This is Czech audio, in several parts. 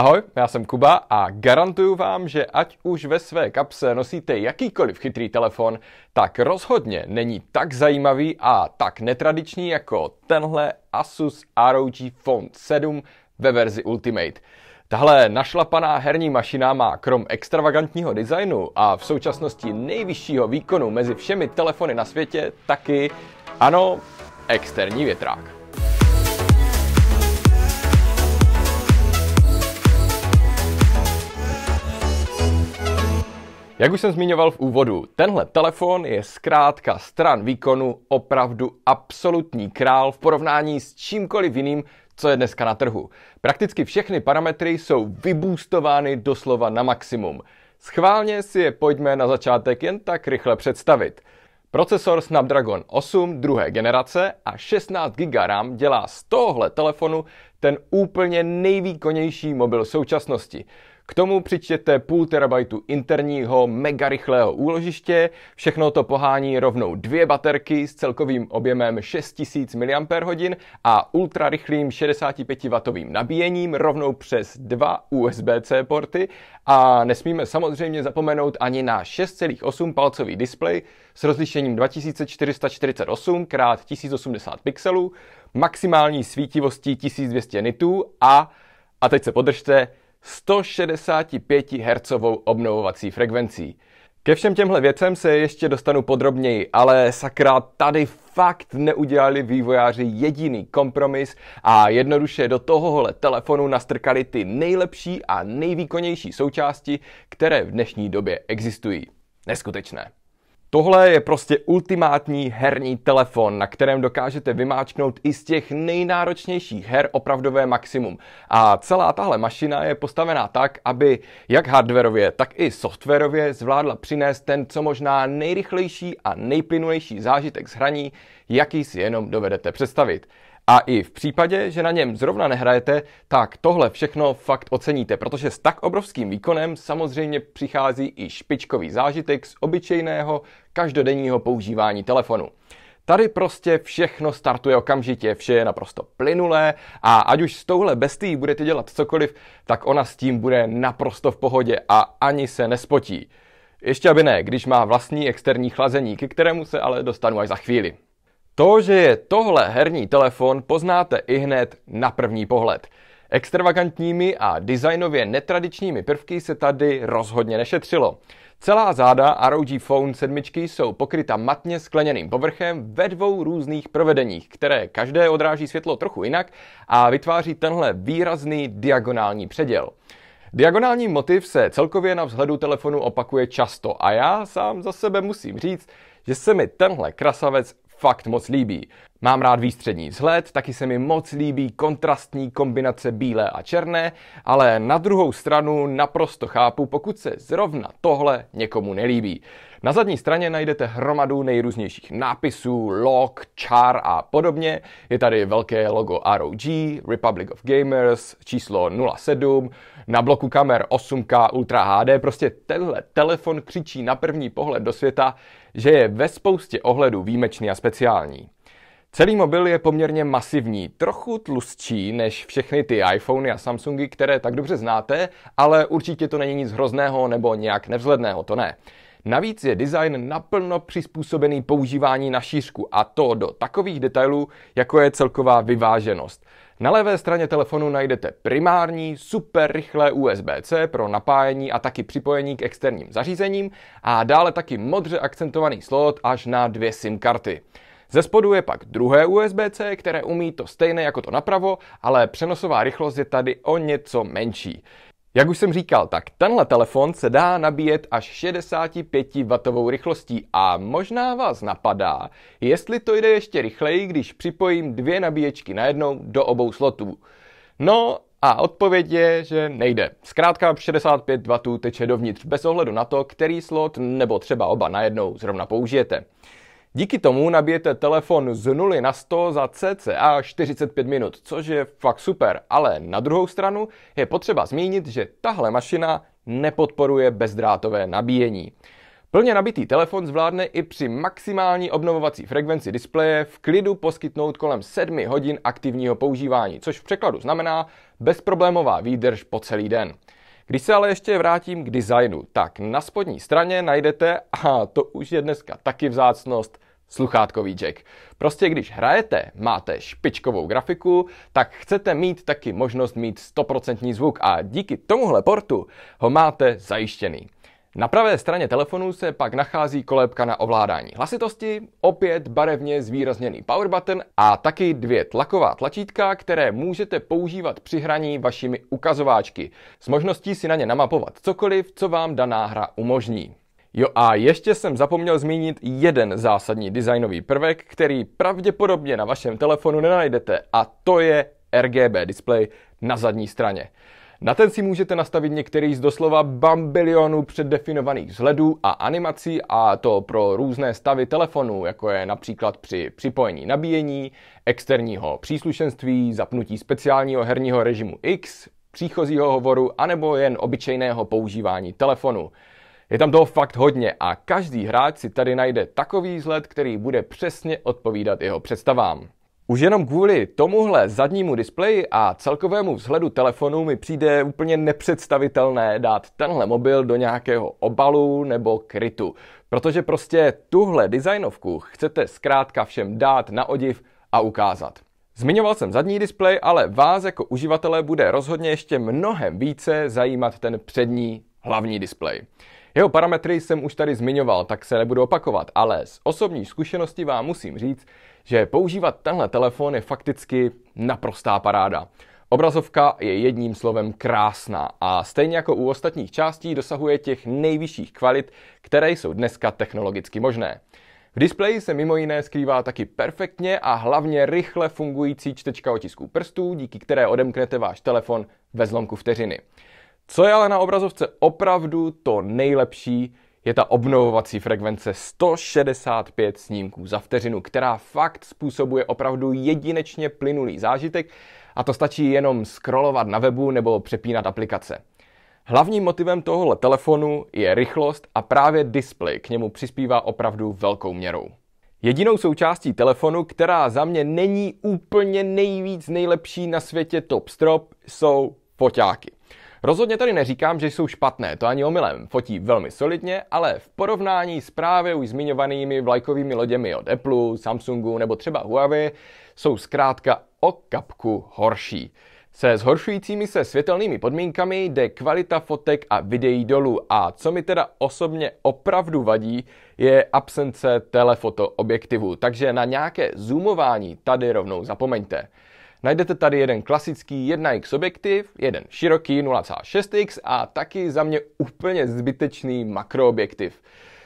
Ahoj, já jsem Kuba a garantuju vám, že ať už ve své kapse nosíte jakýkoliv chytrý telefon, tak rozhodně není tak zajímavý a tak netradiční jako tenhle Asus ROG Phone 7 ve verzi Ultimate. Tahle našlapaná herní mašina má krom extravagantního designu a v současnosti nejvyššího výkonu mezi všemi telefony na světě taky, ano, externí větrák. Jak už jsem zmiňoval v úvodu, tenhle telefon je zkrátka stran výkonu opravdu absolutní král v porovnání s čímkoliv jiným, co je dneska na trhu. Prakticky všechny parametry jsou vyboostovány doslova na maximum. Schválně si je pojďme na začátek jen tak rychle představit. Procesor Snapdragon 8 druhé generace a 16 GB RAM dělá z tohohle telefonu ten úplně nejvýkonnější mobil současnosti. K tomu přičtěte půl terabajtu interního mega rychlého úložiště, všechno to pohání rovnou dvě baterky s celkovým objemem 6000 mAh a ultrarychlým 65W nabíjením rovnou přes dva USB-C porty a nesmíme samozřejmě zapomenout ani na 6,8 palcový displej s rozlišením 2448 x 1080 pixelů, maximální svítivostí 1200 nitů a, a teď se podržte, 165 Hz obnovovací frekvencí. Ke všem těmhle věcem se ještě dostanu podrobněji, ale sakra, tady fakt neudělali vývojáři jediný kompromis a jednoduše do tohohle telefonu nastrkali ty nejlepší a nejvýkonnější součásti, které v dnešní době existují. Neskutečné. Tohle je prostě ultimátní herní telefon, na kterém dokážete vymáčknout i z těch nejnáročnějších her opravdové maximum. A celá tahle mašina je postavená tak, aby jak hardwareově, tak i softwarově zvládla přinést ten co možná nejrychlejší a nejplynulejší zážitek z hraní, jaký si jenom dovedete představit. A i v případě, že na něm zrovna nehrajete, tak tohle všechno fakt oceníte, protože s tak obrovským výkonem samozřejmě přichází i špičkový zážitek z obyčejného každodenního používání telefonu. Tady prostě všechno startuje okamžitě, vše je naprosto plynulé a ať už s touhle bestií budete dělat cokoliv, tak ona s tím bude naprosto v pohodě a ani se nespotí. Ještě aby ne, když má vlastní externí chlazení, ke kterému se ale dostanu až za chvíli. To, že je tohle herní telefon, poznáte i hned na první pohled. Extravagantními a designově netradičními prvky se tady rozhodně nešetřilo. Celá záda ROG Phone 7 jsou pokryta matně skleněným povrchem ve dvou různých provedeních, které každé odráží světlo trochu jinak a vytváří tenhle výrazný diagonální předěl. Diagonální motiv se celkově na vzhledu telefonu opakuje často a já sám za sebe musím říct, že se mi tenhle krasavec fakt moc líbí. Mám rád výstřední vzhled, taky se mi moc líbí kontrastní kombinace bílé a černé, ale na druhou stranu naprosto chápu, pokud se zrovna tohle někomu nelíbí. Na zadní straně najdete hromadu nejrůznějších nápisů, log, čár a podobně. Je tady velké logo ROG, Republic of Gamers, číslo 07, na bloku kamer 8K Ultra HD, prostě tenhle telefon křičí na první pohled do světa, že je ve spoustě ohledů výjimečný a speciální. Celý mobil je poměrně masivní, trochu tlustší než všechny ty iPhony a Samsungy, které tak dobře znáte, ale určitě to není nic hrozného nebo nějak nevzhledného, to ne. Navíc je design naplno přizpůsobený používání na šířku a to do takových detailů, jako je celková vyváženost. Na levé straně telefonu najdete primární, super rychlé USB-C pro napájení a taky připojení k externím zařízením a dále taky modře akcentovaný slot až na dvě SIM karty. Ze spodu je pak druhé USB-C, které umí to stejné jako to napravo, ale přenosová rychlost je tady o něco menší. Jak už jsem říkal, tak tenhle telefon se dá nabíjet až 65W rychlostí a možná vás napadá, jestli to jde ještě rychleji, když připojím dvě nabíječky najednou do obou slotů. No a odpověď je, že nejde. Zkrátka 65W teče dovnitř bez ohledu na to, který slot nebo třeba oba najednou zrovna použijete. Díky tomu nabijete telefon z 0 na 100 za cca 45 minut, což je fakt super, ale na druhou stranu je potřeba zmínit, že tahle mašina nepodporuje bezdrátové nabíjení. Plně nabitý telefon zvládne i při maximální obnovovací frekvenci displeje v klidu poskytnout kolem 7 hodin aktivního používání, což v překladu znamená bezproblémová výdrž po celý den. Když se ale ještě vrátím k designu, tak na spodní straně najdete, a to už je dneska taky vzácnost, sluchátkový jack. Prostě když hrajete, máte špičkovou grafiku, tak chcete mít taky možnost mít 100% zvuk a díky tomuhle portu ho máte zajištěný. Na pravé straně telefonu se pak nachází kolébka na ovládání hlasitosti, opět barevně zvýrazněný power button a taky dvě tlaková tlačítka, které můžete používat při hraní vašimi ukazováčky s možností si na ně namapovat cokoliv, co vám daná hra umožní. Jo a ještě jsem zapomněl zmínit jeden zásadní designový prvek, který pravděpodobně na vašem telefonu nenajdete a to je RGB display na zadní straně. Na ten si můžete nastavit některý z doslova bambilionů předdefinovaných vzhledů a animací a to pro různé stavy telefonu, jako je například při připojení nabíjení, externího příslušenství, zapnutí speciálního herního režimu X, příchozího hovoru anebo jen obyčejného používání telefonu. Je tam toho fakt hodně a každý hráč si tady najde takový vzhled, který bude přesně odpovídat jeho představám. Už jenom kvůli tomuhle zadnímu displeji a celkovému vzhledu telefonu mi přijde úplně nepředstavitelné dát tenhle mobil do nějakého obalu nebo krytu, protože prostě tuhle designovku chcete zkrátka všem dát na odiv a ukázat. Zmiňoval jsem zadní displej, ale vás jako uživatele bude rozhodně ještě mnohem více zajímat ten přední hlavní displej. Jeho parametry jsem už tady zmiňoval, tak se nebudu opakovat, ale z osobní zkušenosti vám musím říct, že používat tenhle telefon je fakticky naprostá paráda. Obrazovka je jedním slovem krásná a stejně jako u ostatních částí dosahuje těch nejvyšších kvalit, které jsou dneska technologicky možné. V displeji se mimo jiné skrývá taky perfektně a hlavně rychle fungující čtečka otisků prstů, díky které odemknete váš telefon ve zlomku vteřiny. Co je ale na obrazovce opravdu to nejlepší, je ta obnovovací frekvence 165 snímků za vteřinu, která fakt způsobuje opravdu jedinečně plynulý zážitek a to stačí jenom scrollovat na webu nebo přepínat aplikace. Hlavním motivem tohohle telefonu je rychlost a právě displej k němu přispívá opravdu velkou měrou. Jedinou součástí telefonu, která za mě není úplně nejvíc nejlepší na světě top strop, jsou foťáky. Rozhodně tady neříkám, že jsou špatné, to ani omylem. Fotí velmi solidně, ale v porovnání s právě už zmiňovanými vlajkovými loděmi od Apple, Samsungu nebo třeba Huawei jsou zkrátka o kapku horší. Se zhoršujícími se světelnými podmínkami jde kvalita fotek a videí dolů a co mi teda osobně opravdu vadí, je absence telefoto objektivu, takže na nějaké zoomování tady rovnou zapomeňte. Najdete tady jeden klasický 1x objektiv, jeden široký 0,6x a taky za mě úplně zbytečný makroobjektiv.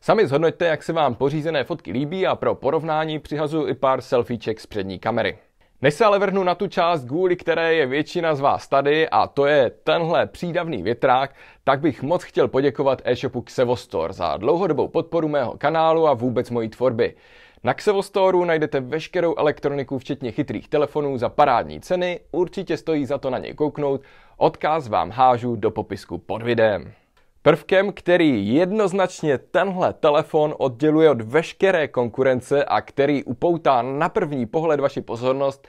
Sami zhodnoťte, jak se vám pořízené fotky líbí a pro porovnání přihazuju i pár selfieček z přední kamery. Než se ale vrhnu na tu část, kvůli které je většina z vás tady, a to je tenhle přídavný větrák, tak bych moc chtěl poděkovat e-shopu Xevostor za dlouhodobou podporu mého kanálu a vůbec mojí tvorby. Na Xevostoru najdete veškerou elektroniku, včetně chytrých telefonů za parádní ceny, určitě stojí za to na něj kouknout, odkaz vám hážu do popisku pod videem. Prvkem, který jednoznačně tenhle telefon odděluje od veškeré konkurence a který upoutá na první pohled vaši pozornost,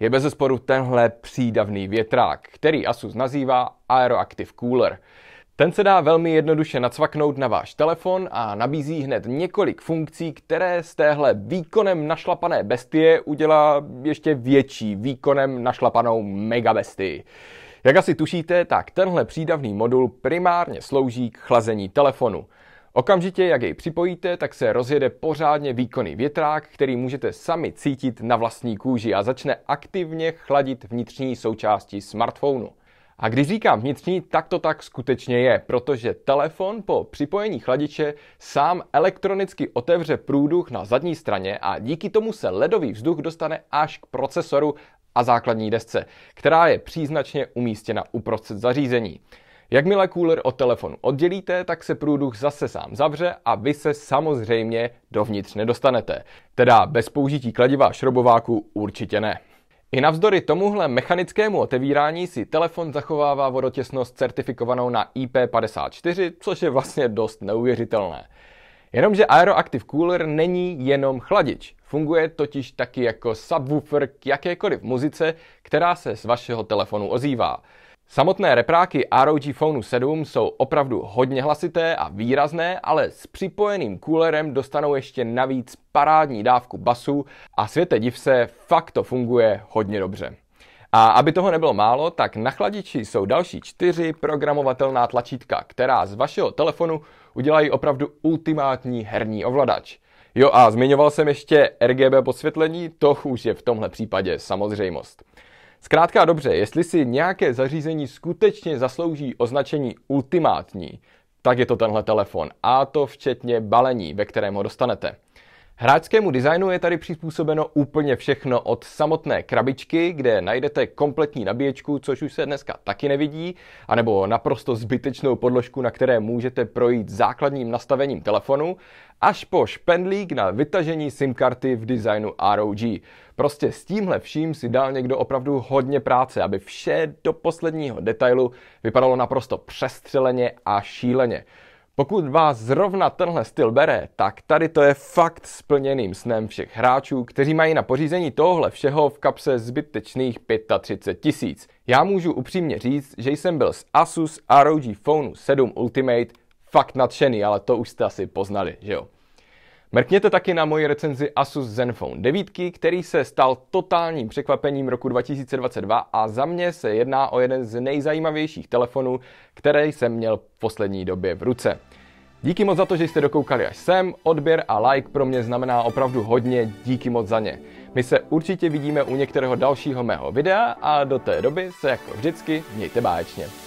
je bezesporu tenhle přídavný větrák, který Asus nazývá Aeroactive Cooler. Ten se dá velmi jednoduše nacvaknout na váš telefon a nabízí hned několik funkcí, které z téhle výkonem našlapané bestie udělá ještě větší výkonem našlapanou megabestii. Jak asi tušíte, tak tenhle přídavný modul primárně slouží k chlazení telefonu. Okamžitě, jak jej připojíte, tak se rozjede pořádně výkonný větrák, který můžete sami cítit na vlastní kůži a začne aktivně chladit vnitřní součásti smartphonu. A když říkám vnitřní, tak to tak skutečně je, protože telefon po připojení chladiče sám elektronicky otevře průduch na zadní straně a díky tomu se ledový vzduch dostane až k procesoru a základní desce, která je příznačně umístěna uprostřed zařízení. Jakmile cooler od telefonu oddělíte, tak se průduch zase sám zavře a vy se samozřejmě dovnitř nedostanete. Teda bez použití kladiva a šrobováku určitě ne. I navzdory tomuhle mechanickému otevírání si telefon zachovává vodotěsnost certifikovanou na IP54, což je vlastně dost neuvěřitelné. Jenomže Aeroactive Cooler není jenom chladič. Funguje totiž taky jako subwoofer k jakékoliv muzice, která se z vašeho telefonu ozývá. Samotné repráky ROG Phone 7 jsou opravdu hodně hlasité a výrazné, ale s připojeným coolerem dostanou ještě navíc parádní dávku basu a světe div se, fakt to funguje hodně dobře. A aby toho nebylo málo, tak na chladiči jsou další čtyři programovatelná tlačítka, která z vašeho telefonu udělají opravdu ultimátní herní ovladač. Jo a zmiňoval jsem ještě RGB podsvětlení, to už je v tomhle případě samozřejmost. Zkrátka a dobře, jestli si nějaké zařízení skutečně zaslouží označení ultimátní, tak je to tenhle telefon. A to včetně balení, ve kterém ho dostanete. Hráčskému designu je tady přizpůsobeno úplně všechno od samotné krabičky, kde najdete kompletní nabíječku, což už se dneska taky nevidí, anebo naprosto zbytečnou podložku, na které můžete projít základním nastavením telefonu, až po špendlík na vytažení SIM karty v designu ROG. Prostě s tímhle vším si dal někdo opravdu hodně práce, aby vše do posledního detailu vypadalo naprosto přestřeleně a šíleně. Pokud vás zrovna tenhle styl bere, tak tady to je fakt splněným snem všech hráčů, kteří mají na pořízení tohle všeho v kapse zbytečných 35 tisíc. Já můžu upřímně říct, že jsem byl z Asus ROG Phone 7 Ultimate fakt nadšený, ale to už jste asi poznali, že jo? Mrkněte taky na moji recenzi Asus Zenfone 9, který se stal totálním překvapením roku 2022 a za mě se jedná o jeden z nejzajímavějších telefonů, který jsem měl v poslední době v ruce. Díky moc za to, že jste dokoukali až sem, odběr a like pro mě znamená opravdu hodně, díky moc za ně. My se určitě vidíme u některého dalšího mého videa a do té doby se jako vždycky mějte báječně.